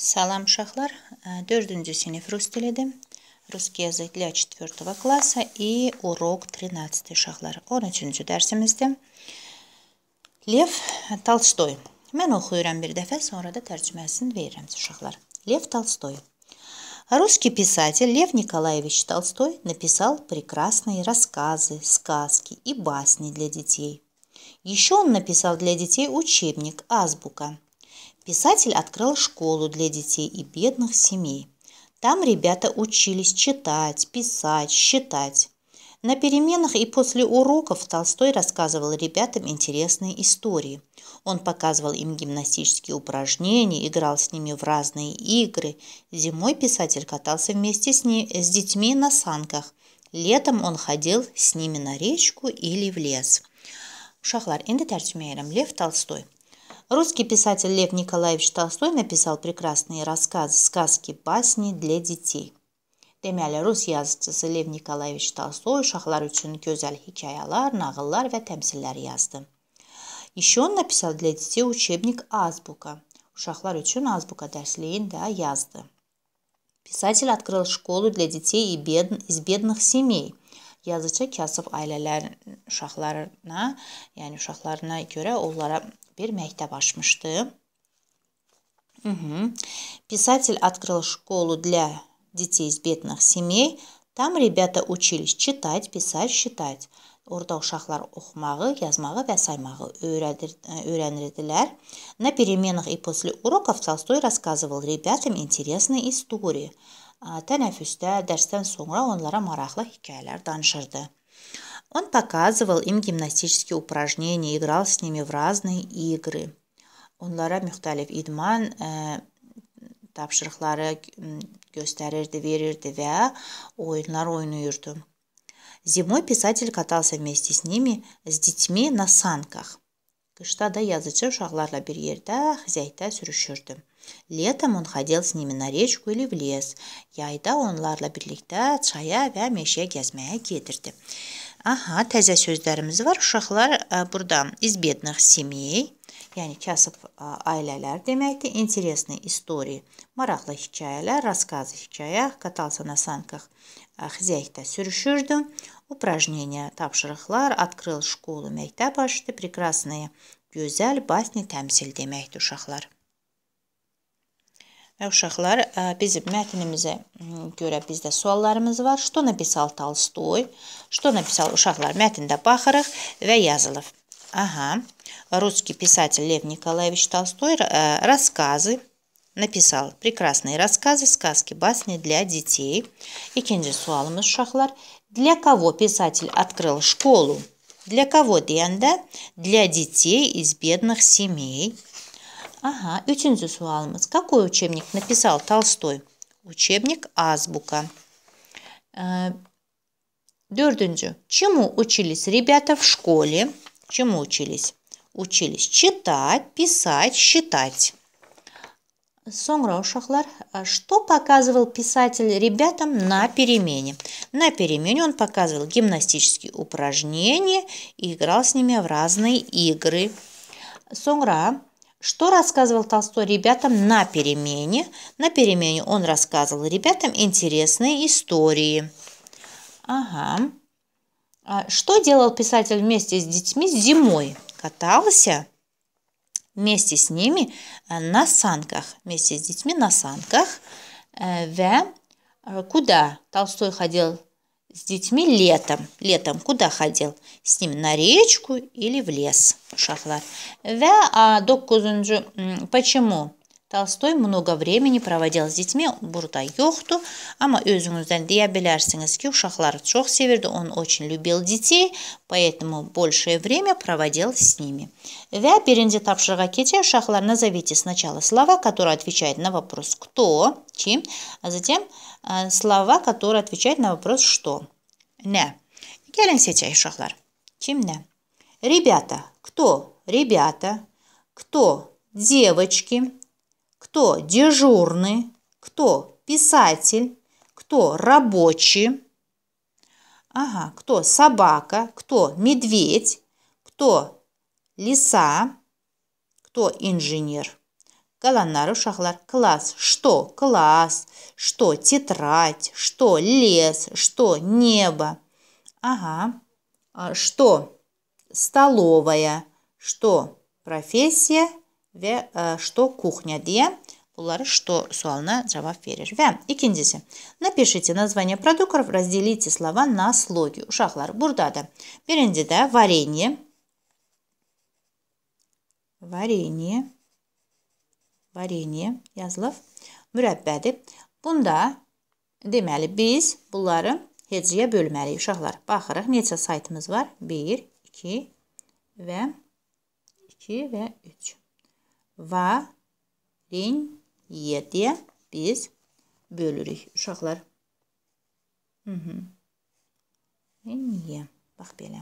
Салам, шахлар. 4-cü sinif rus dilidir. для четвертого класса и урок тринадцатый, шахлар. Он очень dərsimizdir. Лев Толстой. Mən oxuyuram bir dəfə, sonra da tərcüməsini verirəm uşaqlar. Lev Толстой. Русский писатель Лев Николаевич Толстой написал прекрасные рассказы, сказки и басни для детей. Еще он написал для детей учебник «Азбука», Писатель открыл школу для детей и бедных семей. Там ребята учились читать, писать, считать. На переменах и после уроков Толстой рассказывал ребятам интересные истории. Он показывал им гимнастические упражнения, играл с ними в разные игры. Зимой писатель катался вместе с, ней, с детьми на санках. Летом он ходил с ними на речку или в лес. Ушақлар, енді тәртіме Лев Толстой. Русский писатель Лев Николаевич Толстой написал прекрасные рассказы, сказки, басни для детей. Deməli, рус yazıçısı Лев Николаевич Толстой, uşaqlar üçün gözəl hekayələr, nağıllar və təmsillər yazdı. İşi on написал для детей учебник азбука. Uşaqlar üçün азбука dərsliyini да yazdı. Писатель открыл школу для детей и бед... из бедных семей – yazıçı kasıb ailələrin uşaqlarına, yəni uşaqlarına görə onlara bir məktəb açmışdı. Угу. Писатель открыл школу для детей из бедных семей. Там ребята учились читать, писать, считать. Orada uşaqlar oxumağı, yazmağı və saymağı öyrədir, öyrənirdilər. На переменах и после уроков Толстой рассказывал ребятам интересные истории. Tənəffüsdə dərsdən sonra onlara maraqlı hekayələr danışırdı. Он показывал им гимнастические упражнения, играл с ними в разные игры. Onlara müxtəlif idman ə, tapşırıqları göstərirdi, verirdi və oyunlar oynayırdı. Зимой писатель катался вместе с ними, с детьми на санках. Qışda da yazıcı uşaqlarla bir yerdə xizəkdə sürüşürdü. Летом он ходил с nimi на речку или в lez. Yayda onlarla birlikdə çaya və meşəyə gəzməyə gedirdi. Aha, təzə sözlərimiz var. Uşaqlar burada iz бедных семей, yəni kasıb ailələr deməkdir. Интересные истории, maraqlı hekayələr, рассказы hekayələr, катался на санках хозяйкdə sürüşürdü. Упражнения, tapşırıqlar, открыл школу, məktəb açdı, прекрасные, gözəl, басни, təmsil deməkdir uşaqlar. Uşaqlar, e, bizim mətnimizə görə bizdə suallarımız var. Что написал Толстой? Что написал? Uşaqlar, mətndə baxırıq və yazılıb. Ага. Русский писатель Лев Николаевич Толстой рассказы написал. Прекрасные рассказы, сказки, басни для детей. İkinci sualımız uşaqlar. Для кого писатель открыл школу? Для кого deyəndə для детей из бедных семей ага üçüncü sualımız. Какой учебник написал Толстой? Учебник азбука. Dördüncü. Э, чему учились ребята в школе? Чему учились? Учились читать, писать, считать. Соңра ушахлар. А что показывал писатель ребятам на перемене? На перемене он показывал гимнастические упражнения и играл с ними в разные игры. Соңра что рассказывал Толстой ребятам на перемене? На перемене он рассказывал ребятам интересные истории. Ага. А что делал писатель вместе с детьми зимой? Катался вместе с ними э, на санках, вместе с детьми на санках. Э, В э, куда Толстой ходил с детьми летом. Летом куда ходил? С ним на речку или в лес? Uşaqlar. Və 9-cu почему? Толстой много времени проводил с детьми, burada yoktu. Ama özünüzden diyebilirsiniz ki uşakları çok sevirdi, он очень любил детей, поэтому большее время проводил с ними. Ve birinci tapşırığa geçer. Uşaklar назовите сначала слова, которые отвечают на вопрос «кто», «чем», а затем э, слова, которые отвечают на вопрос «что». не. Gelin seçer uşaklar. Kim ne? Ребята. Кто? Ребята. Кто? Девочки кто дежурный, кто писатель, кто рабочий, ага, кто собака, кто медведь, кто лиса, кто инженер. Каланару шахлар. Класс. Что класс? Что тетрадь? Что лес? Что небо? Ага. А что столовая? Что профессия? və э, что кухня deyə Bunları что sualına cavab verir. Və ikincisi, напишите название продуктов, разделите слова на слоги. Uşaqlar, buradadır. Birincidə varenye. Varenye. Varenye yazılıb. Mürəbbədir. Bunda deməli biz bunları hecriyə bölməliyik uşaqlar. Baxırıq neçə saytımız var? 1, 2 və 2 və 3 variniyə deyə biz bölürük uşaqlar. Variniyə. Mhm. Bax belə.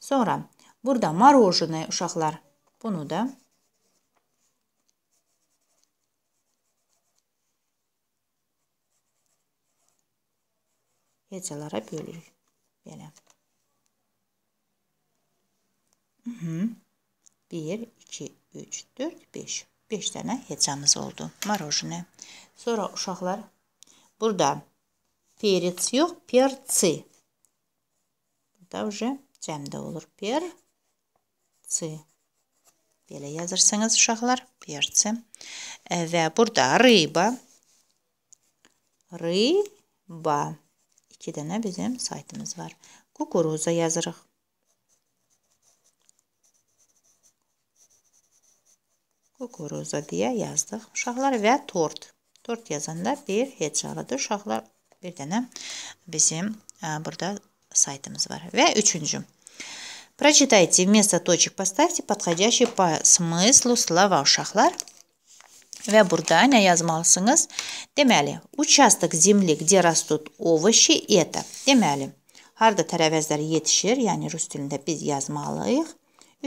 Sonra burada marojinə uşaqlar. Bunu da hecalara bölürük. Belə. 1, mhm. 2, 3, 4, 5. 5 dənə heçamız oldu. Marojine. Sonra uşaqlar burada перец yox, перцы. Burada уже cəmdə olur. Перцы. Belə yazırsınız uşaqlar. Перцы. E, və burada rıba. Rıba. İki dənə bizim saytımız var. Kukuruza yazırıq. kukuruza deyə yazdıq. Uşaqlar və tort. Tort yazanda bir hecalıdır. Uşaqlar bir dənə bizim ə, e, burada saytımız var. Və üçüncü. Прочитайте вместо точек поставьте подходящие по смыслу слова uşaqlar. Və burada nə yazmalısınız? Deməli, участок земли, где растут овощи, это. Deməli, harda tərəvəzlər yetişir, yəni rus dilində biz yazmalıyıq.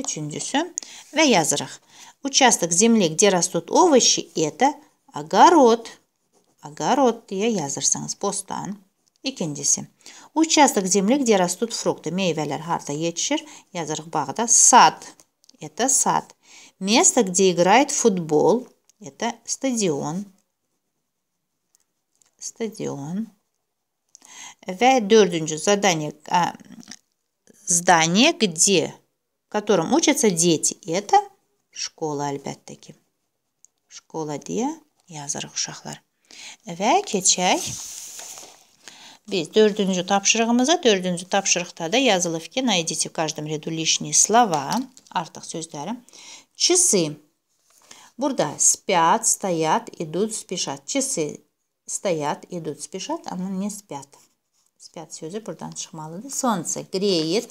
Üçüncüsü və yazırıq. Участок земли, где растут овощи, это огород. Огород Я Язерсен Спостан и İkincisi, участок земли, где растут фрукты, мейвелер harda yetişir, yazırıq bağda сад. Это сад. Место, где играет футбол, это стадион. Стадион. Ve dördüncü задание, а, здание, где, в котором учатся дети, это Şkola əlbəttə ki. Şkola deyə yazırıq uşaqlar. Və keçək biz dördüncü tapşırığımıza. Dördüncü tapşırıqda da yazılıb ki, найдите в каждом ряду лишние слова, artıq sözləri. Часы. Burada спят, стоят, идут, спешат. Часы стоят, идут, спешат, amma не спят. Спят sözü buradan çıxmalıdır. Солнце греет.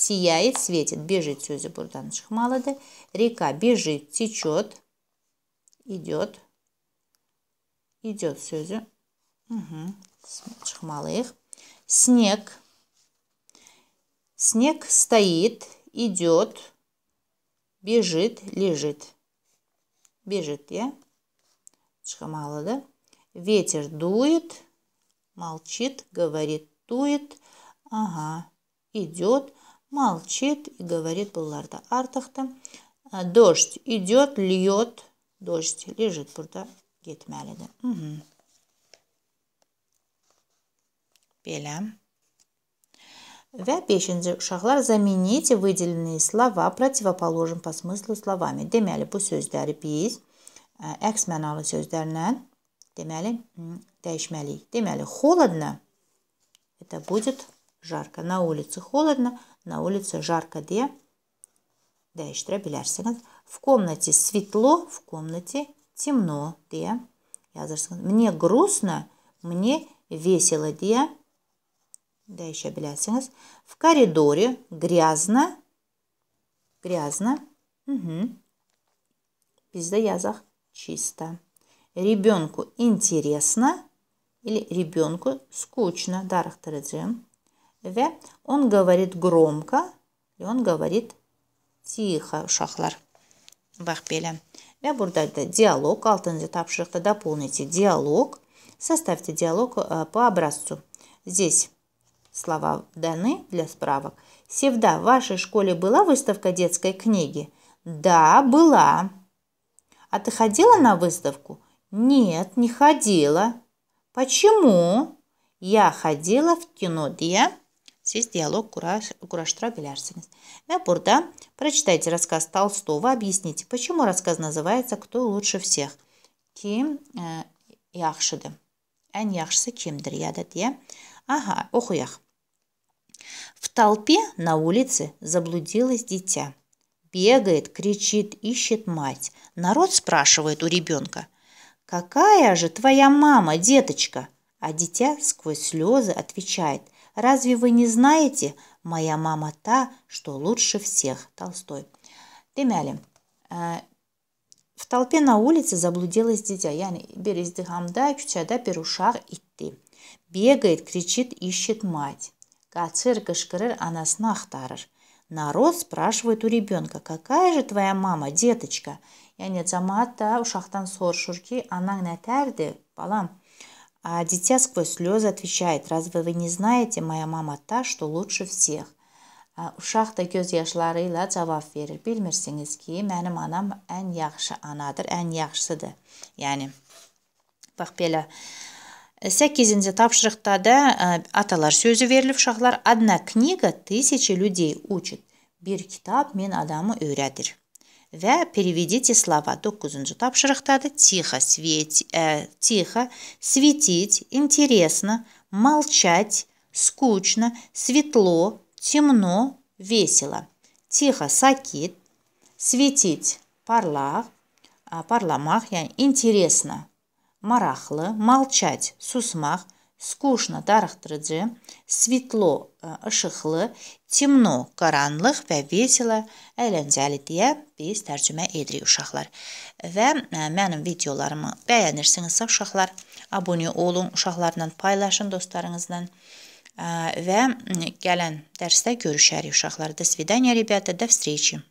Сияет, светит, бежит Сюзи Бурдан Шахмалады. Река бежит, течет, идет. Идет Сюзи. Угу. Шахмалых. Снег. Снег стоит, идет, бежит, лежит. Бежит я. Шахмалады. Ветер дует, молчит, говорит, дует. Ага, идет молчит и говорит Булларда Артахта. «Э, Дождь идет, льет. Дождь лежит burada gitmelidir. Hı -hı. Belə. Və 5-ci uşaqlar zamiните выделенные слова противоположным по смыслу словами. Deməli bu sözləri biz əks mənalı sözlərlə deməli dəyişməliyik. Deməli холодно это будет жарко. На улице холодно, на улице жарко где? Да еще bilərsiniz. В комнате светло, в комнате темно где? yazırsınız. Мне грустно, мне весело где? Да еще değişebilirsiniz. В коридоре грязно, грязно. Угу. Bizdə yazaq чисто. Ребенку интересно или ребенку скучно. Darıxdırıcı. Ве он говорит громко, и он говорит тихо ушақлар бақпелі вә бурдарды диалог алтыншы тапшырықты дополните диалог составьте диалог э, по образцу здесь слова даны для справок севда в вашей школе была выставка детской книги да была а ты ходила на выставку нет не ходила почему я ходила в кино я Siz диалог kuraş, kuraştırabilirsiniz. Ve burada прочитайте рассказ Толстого, объясните, почему рассказ называется «Кто лучше всех?» Ким э, yaxşıdır? En yaxşısı kimdir? Ya da Ага, окуяк. В толпе на улице заблудилось дитя. Бегает, кричит, ищет мать. Народ спрашивает у ребенка. «Какая же твоя мама, деточка?» А дитя сквозь слезы отвечает – Разве вы не знаете, моя мама та, что лучше всех?» Толстой. Демяли. Э, в толпе на улице заблудилась дитя. Я не берись Yani bir izdihamda küçədə bir и ты Бегает, кричит, ищет мать. Кацыр кышкырыр, анасını ахтарır. Народ спрашивает у ребенка, какая же твоя мама, деточка? Я не Yani cəmaat da uşaqdan soruşur она anan nətərdir, balam? А дитя сквозь слезы отвечает, разве вы не знаете, моя мама та, что лучше всех? Uşaq da göz yaşları ilə cavab verir. Bilmirsiniz ki, mənim anam ən yaxşı anadır, ən yaxşısıdır. Yəni bax belə 8-ci tapşırıqda da ə, atalar sözü verilib Одна книга тысячи людей учит. Bir kitab men adamı öyrədir. va переведите слова 9-chi тихо светь э, тихо светить интересно молчать скучно светло темно весело тихо сакит светить парла, parlamaq а интересно марахлы, молчать сусмах скучно darıxdırıcı, svetlo işıqlı, temno qaranlıq və veselo əyləncəli deyə biz tərcümə edirik uşaqlar. Və mənim videolarımı bəyənirsinizsə uşaqlar, abunə olun, uşaqlarla paylaşın dostlarınızla və gələn dərsdə görüşərik uşaqlar. До свидания, ребята, до встречи.